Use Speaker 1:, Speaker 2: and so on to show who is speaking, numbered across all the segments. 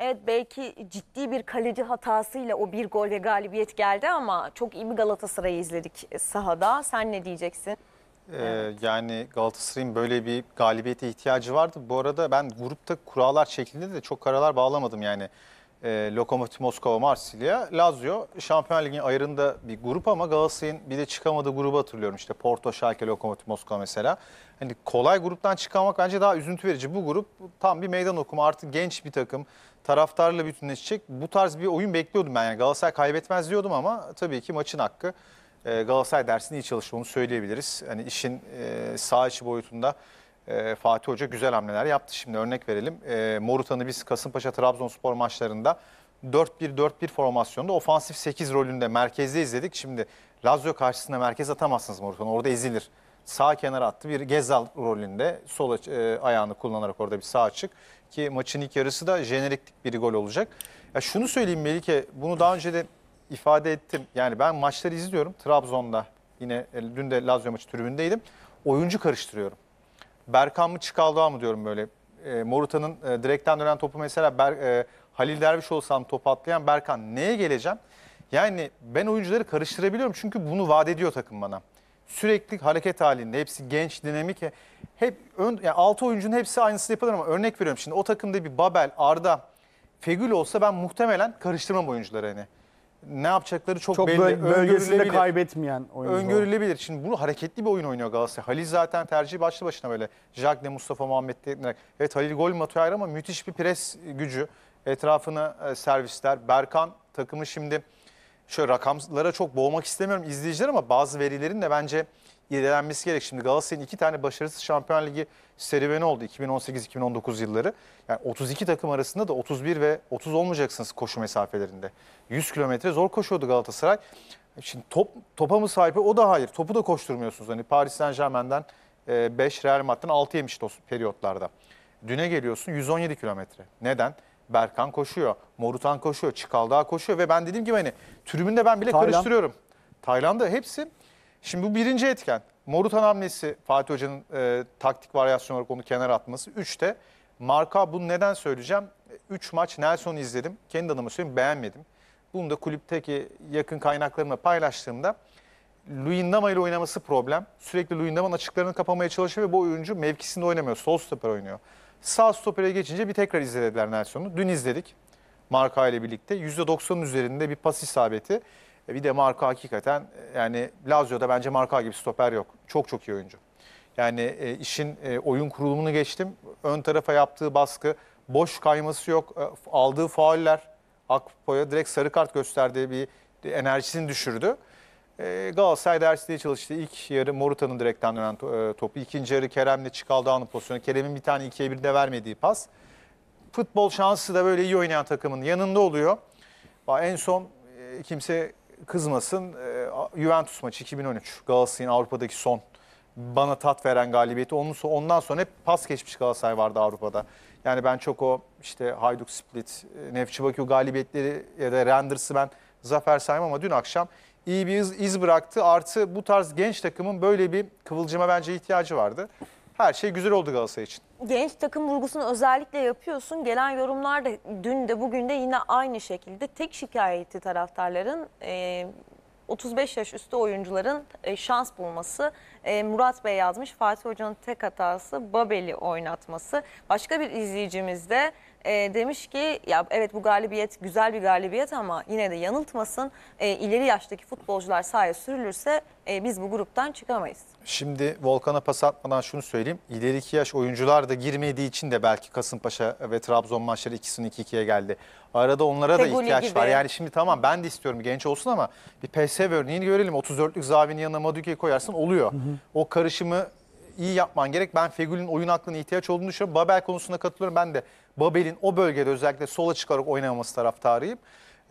Speaker 1: Evet belki ciddi bir kaleci hatasıyla o bir gol ve galibiyet geldi ama çok iyi bir Galatasaray'ı izledik sahada. Sen ne diyeceksin? Ee,
Speaker 2: evet. Yani Galatasaray'ın böyle bir galibiyete ihtiyacı vardı. Bu arada ben grupta kurallar şeklinde de çok karalar bağlamadım yani e, Lokomotiv Moskova Marsilya. Lazio Şampiyon Ligi'nin ayrında bir grup ama Galatasaray'ın bir de çıkamadığı grubu hatırlıyorum. işte Porto, Schalke, Lokomotiv Moskova mesela. Hani kolay gruptan çıkamak bence daha üzüntü verici. Bu grup tam bir meydan okuma. Artık genç bir takım. Taraftarla bütünleşecek. Bu tarz bir oyun bekliyordum ben. Yani Galatasaray kaybetmez diyordum ama tabii ki maçın hakkı. E, Galatasaray dersini iyi çalıştı onu söyleyebiliriz. Hani işin e, sağ içi boyutunda e, Fatih Hoca güzel hamleler yaptı. Şimdi örnek verelim. E, Morutan'ı biz Kasımpaşa Trabzonspor maçlarında 4-1-4-1 formasyonda ofansif 8 rolünde merkezde izledik. Şimdi Lazio karşısında merkez atamazsınız Morutan. Orada ezilir. Sağ kenara attı. Bir Gezal rolünde sol e, ayağını kullanarak orada bir sağ açık. Ki maçın ilk yarısı da jeneriklik bir gol olacak. Ya şunu söyleyeyim Melike. Bunu daha önce de ifade ettim. Yani ben maçları izliyorum. Trabzon'da yine e, dün de Lazio maçı tribündeydim. Oyuncu karıştırıyorum. Berkan mı Çıkaldağ mı diyorum böyle. E, Morutan'ın e, direkten dönen topu mesela Ber, e, Halil Derviş olsam top atlayan Berkan neye geleceğim? Yani ben oyuncuları karıştırabiliyorum çünkü bunu vaat ediyor takım bana. Sürekli hareket halinde, hepsi genç, dinamik. Hep ön, yani 6 oyuncunun hepsi aynısını yapılır ama örnek veriyorum şimdi o takımda bir Babel, Arda, Fegül olsa ben muhtemelen karıştırmam oyuncuları hani ne yapacakları çok, çok belli. Bölgesinde
Speaker 3: kaybetmeyen oyuncu.
Speaker 2: Öngörülebilir. Şimdi bunu hareketli bir oyun oynuyor Galatasaray. Halil zaten tercih başlı başına böyle. Jack de Mustafa Muhammed de. Evet Halil gol mü atıyor ama müthiş bir pres gücü. Etrafına e, servisler. Berkan takımı şimdi şöyle rakamlara çok boğmak istemiyorum izleyiciler ama bazı verilerin de bence irdelenmesi gerek. Şimdi Galatasaray'ın iki tane başarısız Şampiyon Ligi serüveni oldu 2018-2019 yılları. Yani 32 takım arasında da 31 ve 30 olmayacaksınız koşu mesafelerinde. 100 kilometre zor koşuyordu Galatasaray. Şimdi top, topa mı sahip? O da hayır. Topu da koşturmuyorsunuz. Hani Paris Saint Germain'den 5, e, Real Madrid'den 6 yemişti periyotlarda. Düne geliyorsun 117 kilometre. Neden? Berkan koşuyor, Morutan koşuyor, Çıkaldağ koşuyor ve ben dedim ki hani tribünde ben bile Tayland. karıştırıyorum. Tayland'da hepsi Şimdi bu birinci etken. Morutan hamlesi Fatih Hoca'nın e, taktik varyasyon olarak onu kenara atması. üçte. marka bunu neden söyleyeceğim? E, üç maç Nelson izledim. Kendi adıma söyleyeyim beğenmedim. Bunu da kulüpteki yakın kaynaklarımla paylaştığımda Luyendama ile oynaması problem. Sürekli Luyendama'nın açıklarını kapamaya çalışıyor ve bu oyuncu mevkisinde oynamıyor. Sol stoper oynuyor. Sağ stopere geçince bir tekrar izlediler Nelson'u. Dün izledik. Marka ile birlikte %90'ın üzerinde bir pas isabeti. E, bir de Marka hakikaten e, yani Lazio'da bence Marka gibi stoper yok. Çok çok iyi oyuncu. Yani e, işin e, oyun kurulumunu geçtim. Ön tarafa yaptığı baskı, boş kayması yok. E, aldığı fauller Akpo'ya direkt sarı kart gösterdiği bir enerjisini düşürdü. E, Galatasaray dersliğe çalıştı. İlk yarı Morutan'ın direkten dönen to- e, topu. ikinci yarı Kerem'le Çıkaldağ'ın pozisyonu. Kerem'in bir tane ikiye bir de vermediği pas. Futbol şansı da böyle iyi oynayan takımın yanında oluyor. En son e, kimse kızmasın. Ee, Juventus maçı 2013. Galatasaray'ın Avrupa'daki son bana tat veren galibiyeti. Onun, ondan sonra hep pas geçmiş Galatasaray vardı Avrupa'da. Yani ben çok o işte Hayduk Split, e, Nefçi Bakü galibiyetleri ya da Renders'ı ben zafer saymam ama dün akşam iyi bir iz, iz bıraktı. Artı bu tarz genç takımın böyle bir kıvılcıma bence ihtiyacı vardı. Her şey güzel oldu Galatasaray için
Speaker 1: genç takım vurgusunu özellikle yapıyorsun. Gelen yorumlar da dün de bugün de yine aynı şekilde tek şikayeti taraftarların e, 35 yaş üstü oyuncuların e, şans bulması e, Murat Bey yazmış Fatih Hoca'nın tek hatası Babel'i oynatması. Başka bir izleyicimiz de e, demiş ki ya evet bu galibiyet güzel bir galibiyet ama yine de yanıltmasın. E, ileri yaştaki futbolcular sahaya sürülürse e, biz bu gruptan çıkamayız.
Speaker 2: Şimdi Volkan'a pas atmadan şunu söyleyeyim. İleriki yaş oyuncular da girmediği için de belki Kasımpaşa ve Trabzon maçları ikisinin 2-2'ye geldi. Arada onlara Feguli da ihtiyaç gibi. var. Yani şimdi tamam ben de istiyorum genç olsun ama bir PSV örneğini görelim. 34'lük Zavi'nin yanına madükeyi koyarsın oluyor. Hı hı. O karışımı iyi yapman gerek. Ben Fegül'ün oyun aklına ihtiyaç olduğunu düşünüyorum. Babel konusunda katılıyorum. Ben de Babel'in o bölgede özellikle sola çıkarak oynamaması taraftarıyım.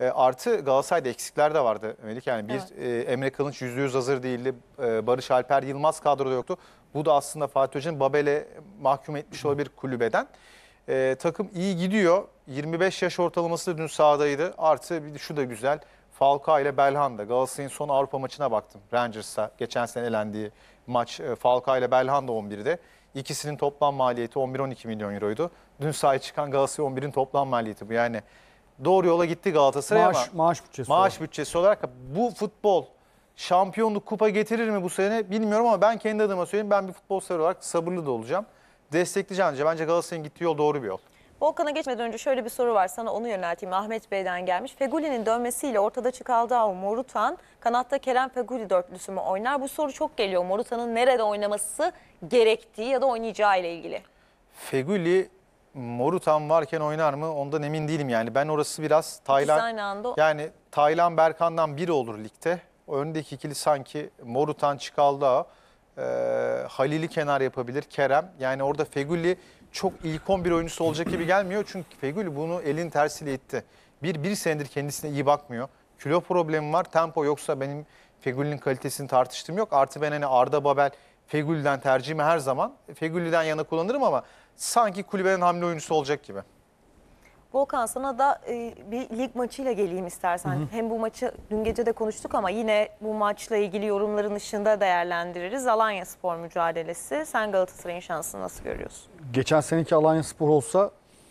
Speaker 2: E, artı Galatasaray'da eksikler de vardı Melik. Yani bir evet. e, Emre Kılınç %100 hazır değildi. E, Barış Alper Yılmaz kadroda yoktu. Bu da aslında Fatih Hoca'nın Babel'e mahkum etmiş olabilir kulübeden. E, takım iyi gidiyor. 25 yaş ortalaması da dün sahadaydı. Artı bir de şu da güzel. Falcao ile Belhanda. Galatasaray'ın son Avrupa maçına baktım Rangers'a. Geçen sene elendiği maç e, Falcao ile Belhanda 11'de. İkisinin toplam maliyeti 11-12 milyon euroydu. Dün sahaya çıkan Galatasaray 11'in toplam maliyeti bu. Yani doğru yola gitti Galatasaray maaş, ama maaş bütçesi, maaş olarak. bütçesi olarak bu futbol şampiyonluk kupa getirir mi bu sene bilmiyorum ama ben kendi adıma söyleyeyim ben bir futbol sever olarak sabırlı da olacağım. Destekleyeceğim. Bence Galatasaray'ın gittiği yol doğru bir yol.
Speaker 1: Volkan'a geçmeden önce şöyle bir soru var sana onu yönelteyim. Ahmet Bey'den gelmiş. Feguli'nin dönmesiyle ortada Çıkaldao Morutan, kanatta Kerem Feguli dörtlüsü mü oynar? Bu soru çok geliyor. Morutan'ın nerede oynaması gerektiği ya da oynayacağı ile ilgili.
Speaker 2: Feguli Morutan varken oynar mı? Ondan emin değilim yani. Ben orası biraz Taylan yani Taylan Berkan'dan biri olur ligde. Öndeki ikili sanki Morutan çıkaldı e, Halil'i kenar yapabilir Kerem. Yani orada Feguli çok ilk 11 oyuncusu olacak gibi gelmiyor. Çünkü Fegül bunu elin tersiyle itti. Bir, bir senedir kendisine iyi bakmıyor. Kilo problemi var. Tempo yoksa benim Fegül'ün kalitesini tartıştığım yok. Artı ben hani Arda Babel Fegül'den tercihimi her zaman Fegül'den yana kullanırım ama sanki kulübenin hamle oyuncusu olacak gibi.
Speaker 1: Volkan sana da e, bir lig maçıyla geleyim istersen. Hı hı. Hem bu maçı dün gece de konuştuk ama yine bu maçla ilgili yorumların ışığında değerlendiririz. Alanya Spor mücadelesi. Sen Galatasaray'ın şansını nasıl görüyorsun?
Speaker 3: Geçen seneki Alanya Spor olsa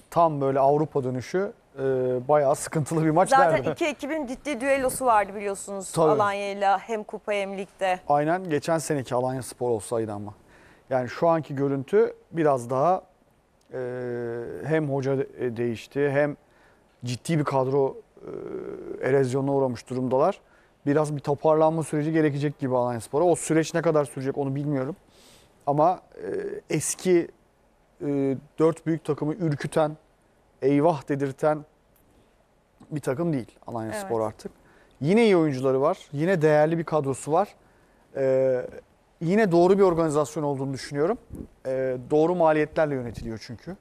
Speaker 3: tam böyle Avrupa dönüşü e, bayağı sıkıntılı bir maç Zaten derdi. Zaten iki
Speaker 1: ekibin ciddi düellosu vardı biliyorsunuz Tabii. Alanya ile hem kupa hem ligde.
Speaker 3: Aynen geçen seneki Alanya Spor olsaydı ama. Yani şu anki görüntü biraz daha ee, hem hoca e, değişti hem ciddi bir kadro e, erozyonuna uğramış durumdalar. Biraz bir toparlanma süreci gerekecek gibi Alanya Spor'a. O süreç ne kadar sürecek onu bilmiyorum. Ama e, eski dört büyük takımı ürküten, eyvah dedirten bir takım değil Alanya evet. Spor artık. Yine iyi oyuncuları var. Yine değerli bir kadrosu var. Ee, yine doğru bir organizasyon olduğunu düşünüyorum. E, doğru maliyetlerle yönetiliyor çünkü.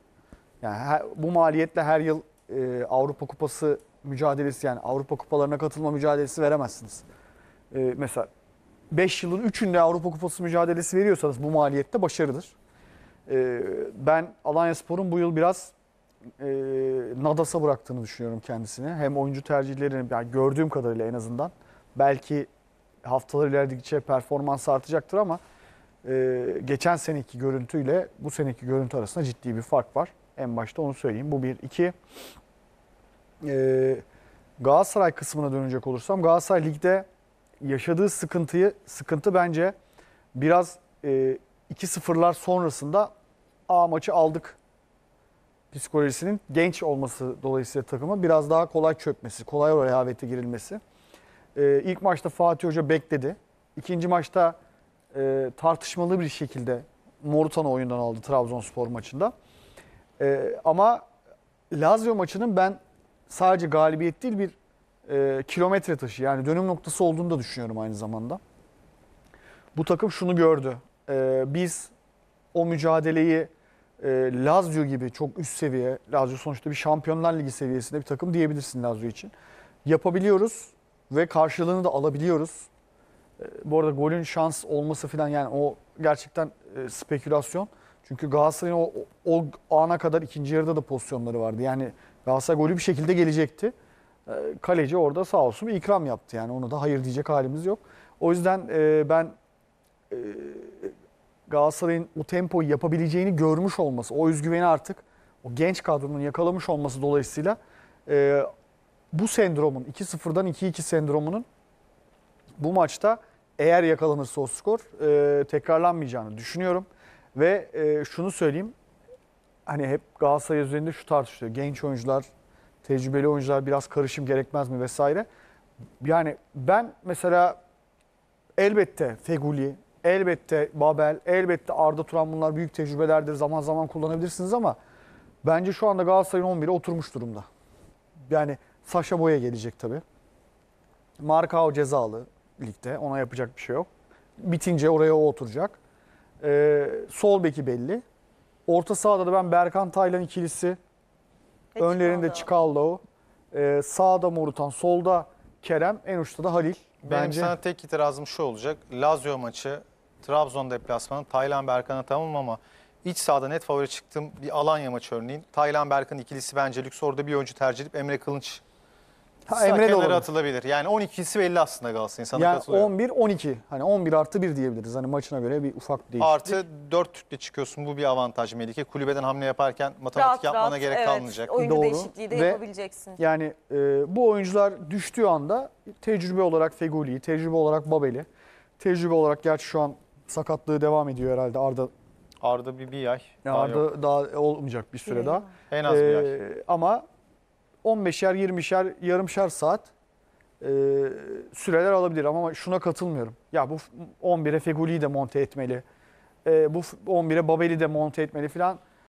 Speaker 3: Yani her, bu maliyetle her yıl e, Avrupa Kupası mücadelesi yani Avrupa Kupalarına katılma mücadelesi veremezsiniz. E, mesela 5 yılın 3'ünde Avrupa Kupası mücadelesi veriyorsanız bu maliyette başarıdır. E, ben Alanya Spor'un bu yıl biraz e, Nadas'a bıraktığını düşünüyorum kendisini. Hem oyuncu tercihlerini yani gördüğüm kadarıyla en azından belki haftalar ilerledikçe performans artacaktır ama e, geçen seneki görüntüyle bu seneki görüntü arasında ciddi bir fark var. En başta onu söyleyeyim. Bu bir. iki e, Galatasaray kısmına dönecek olursam Galatasaray Lig'de yaşadığı sıkıntıyı sıkıntı bence biraz e, 2-0'lar sonrasında A maçı aldık psikolojisinin genç olması dolayısıyla takımı biraz daha kolay çökmesi, kolay rehavete girilmesi. Ee, ilk maçta Fatih Hoca bekledi. İkinci maçta e, tartışmalı bir şekilde Morutan'ı oyundan aldı Trabzonspor maçında. E, ama Lazio maçının ben sadece galibiyet değil bir e, kilometre taşı yani dönüm noktası olduğunu da düşünüyorum aynı zamanda. Bu takım şunu gördü. E, biz o mücadeleyi e, Lazio gibi çok üst seviye, Lazio sonuçta bir Şampiyonlar Ligi seviyesinde bir takım diyebilirsin Lazio için. Yapabiliyoruz ve karşılığını da alabiliyoruz. Ee, bu arada golün şans olması falan yani o gerçekten e, spekülasyon. Çünkü Galatasaray'ın o, o, ana kadar ikinci yarıda da pozisyonları vardı. Yani Galatasaray golü bir şekilde gelecekti. Ee, kaleci orada sağ olsun bir ikram yaptı. Yani onu da hayır diyecek halimiz yok. O yüzden e, ben e, Galatasaray'ın o tempoyu yapabileceğini görmüş olması, o özgüveni artık o genç kadronun yakalamış olması dolayısıyla e, bu sendromun 2-0'dan 2-2 sendromunun bu maçta eğer yakalanırsa o skor e, tekrarlanmayacağını düşünüyorum. Ve e, şunu söyleyeyim. Hani hep Galatasaray üzerinde şu tartışılıyor. Genç oyuncular, tecrübeli oyuncular biraz karışım gerekmez mi vesaire. Yani ben mesela elbette Feguli, elbette Babel, elbette Arda Turan bunlar büyük tecrübelerdir. Zaman zaman kullanabilirsiniz ama bence şu anda Galatasaray'ın 11'i oturmuş durumda. Yani Sasha Boya gelecek tabii. Markao cezalı ligde. Ona yapacak bir şey yok. Bitince oraya o oturacak. Ee, sol beki belli. Orta sahada da ben Berkan Taylan ikilisi. Ve Önlerinde Çikaldo. Ee, sağda Morutan, solda Kerem, en uçta da Halil. Benim Bence... sana
Speaker 2: tek itirazım şu olacak. Lazio maçı, Trabzon deplasmanı, Taylan Berkan'a tamam ama iç sahada net favori çıktım. bir Alanya maçı örneğin. Taylan Berkan ikilisi bence lüks. Orada bir oyuncu tercih edip Emre Kılınç Ha, Emre de kenara olabilir. atılabilir. Yani 12'si belli aslında Galatasaray. Sana Yani katılıyorum.
Speaker 3: 11 12 hani 11 artı 1 diyebiliriz. Hani maçına göre bir ufak değişiklik. Artı
Speaker 2: 4 tütle çıkıyorsun. Bu bir avantaj Melike. Kulübeden hamle yaparken matematik Rahat yapmana rahat, gerek evet, kalmayacak. oyuncu Doğru. değişikliği de Ve-
Speaker 1: yapabileceksin.
Speaker 3: Yani e, bu oyuncular düştüğü anda tecrübe olarak Fegoli'yi, tecrübe olarak Babel'i, tecrübe olarak gerçi şu an sakatlığı devam ediyor herhalde Arda.
Speaker 2: Arda bir, bir ay. daha Arda yok. daha olmayacak bir süre daha. En az bir e, ay.
Speaker 3: ama 15'er 20'şer yarımşar saat e, süreler alabilir ama şuna katılmıyorum. Ya bu 11'e Feguli'yi de monte etmeli. E, bu 11'e Babel'i de monte etmeli falan.